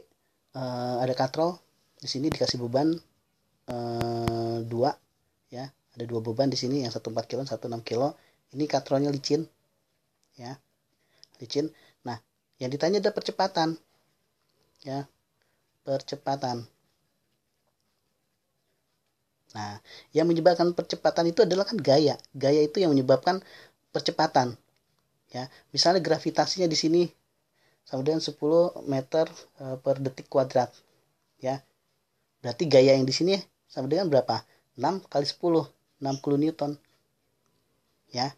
uh, ada katrol di sini dikasih beban uh, dua ya ada dua beban di sini yang satu empat kilo satu enam kilo ini katrolnya licin ya licin nah yang ditanya ada percepatan ya percepatan nah yang menyebabkan percepatan itu adalah kan gaya gaya itu yang menyebabkan percepatan ya misalnya gravitasinya di sini sama dengan 10 meter eh, per detik kuadrat ya berarti gaya yang di sini sama dengan berapa 6 kali 10 60 newton ya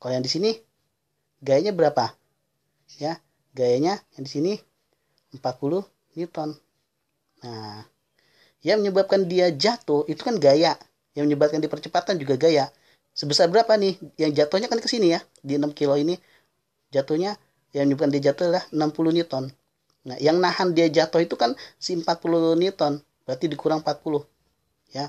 kalau yang di sini gayanya berapa ya gayanya yang di sini 40 newton nah yang menyebabkan dia jatuh itu kan gaya yang menyebabkan dipercepatan juga gaya sebesar berapa nih yang jatuhnya kan ke sini ya di 6 kilo ini jatuhnya yang bukan dia jatuh adalah 60 newton nah yang nahan dia jatuh itu kan si 40 newton berarti dikurang 40 ya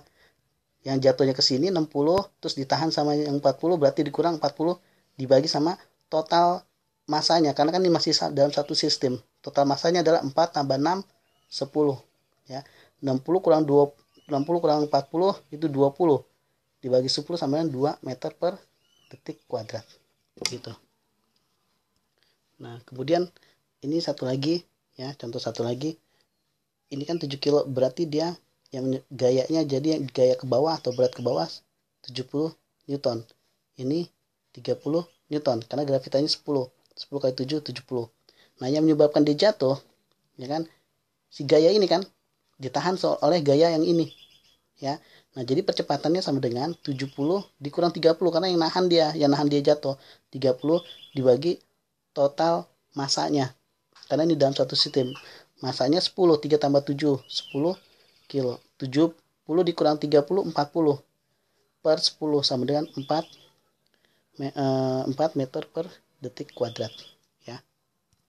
yang jatuhnya ke sini 60 terus ditahan sama yang 40 berarti dikurang 40 dibagi sama total masanya karena kan ini masih dalam satu sistem total masanya adalah 4 tambah 6 10 ya 60 kurang 2 60 kurang 40 itu 20 dibagi 10 sama dengan 2 meter per detik kuadrat gitu Nah, kemudian ini satu lagi ya, contoh satu lagi. Ini kan 7 kilo berarti dia yang gayanya jadi yang gaya ke bawah atau berat ke bawah 70 newton. Ini 30 newton karena gravitanya 10. 10 kali 7 70. Nah, yang menyebabkan dia jatuh ya kan si gaya ini kan ditahan oleh gaya yang ini ya. Nah, jadi percepatannya sama dengan 70 dikurang 30 karena yang nahan dia, yang nahan dia jatuh 30 dibagi total masanya karena ini dalam satu sistem masanya 10 3 tambah 7 10 kilo 70 dikurang 30 40 per 10 sama dengan 4 4 eh, meter per detik kuadrat